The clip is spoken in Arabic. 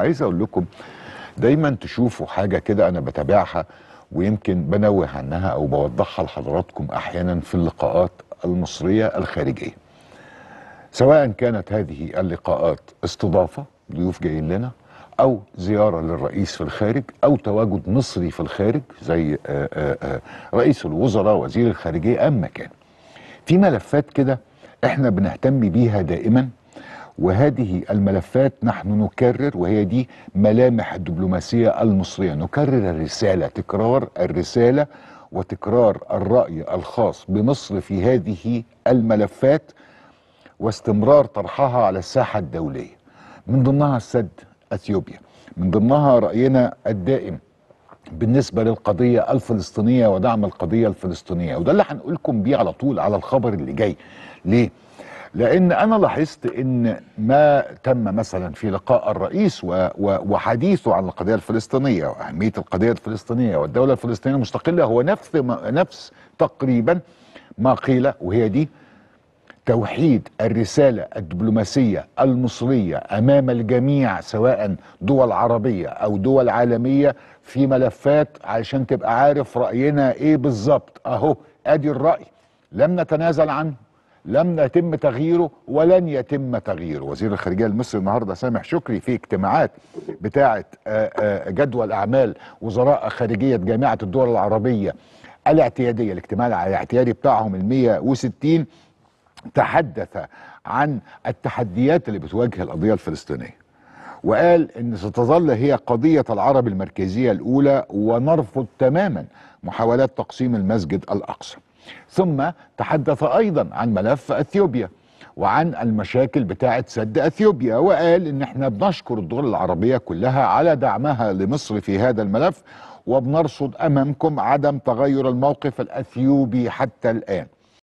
عايز اقول لكم دايما تشوفوا حاجه كده انا بتابعها ويمكن بنوه عنها او بوضحها لحضراتكم احيانا في اللقاءات المصريه الخارجيه. سواء كانت هذه اللقاءات استضافه ضيوف جايين لنا او زياره للرئيس في الخارج او تواجد مصري في الخارج زي آه، آه، آه، رئيس الوزراء وزير الخارجيه اما كان. في ملفات كده احنا بنهتم بيها دائما وهذه الملفات نحن نكرر وهي دي ملامح الدبلوماسية المصرية نكرر الرسالة تكرار الرسالة وتكرار الرأي الخاص بمصر في هذه الملفات واستمرار طرحها على الساحة الدولية من ضمنها سد أثيوبيا من ضمنها رأينا الدائم بالنسبة للقضية الفلسطينية ودعم القضية الفلسطينية وده اللي هنقولكم بيه على طول على الخبر اللي جاي ليه؟ لان انا لاحظت ان ما تم مثلا في لقاء الرئيس وحديثه عن القضيه الفلسطينيه واهميه القضيه الفلسطينيه والدوله الفلسطينيه المستقله هو نفس نفس تقريبا ما قيل وهي دي توحيد الرساله الدبلوماسيه المصريه امام الجميع سواء دول عربيه او دول عالميه في ملفات عشان تبقى عارف راينا ايه بالظبط اهو ادي الراي لم نتنازل عنه لم يتم تغييره ولن يتم تغييره وزير الخارجيه المصري النهارده سامح شكري في اجتماعات بتاعه آه، آه، جدول اعمال وزراء خارجيه جامعه الدول العربيه الاعتياديه الاجتماع الاعتيادي بتاعهم المية 160 تحدث عن التحديات اللي بتواجه القضيه الفلسطينيه وقال ان ستظل هي قضيه العرب المركزيه الاولى ونرفض تماما محاولات تقسيم المسجد الاقصى ثم تحدث أيضا عن ملف أثيوبيا وعن المشاكل بتاعة سد أثيوبيا وقال إن احنا بنشكر الدول العربية كلها على دعمها لمصر في هذا الملف وبنرصد أمامكم عدم تغير الموقف الأثيوبي حتى الآن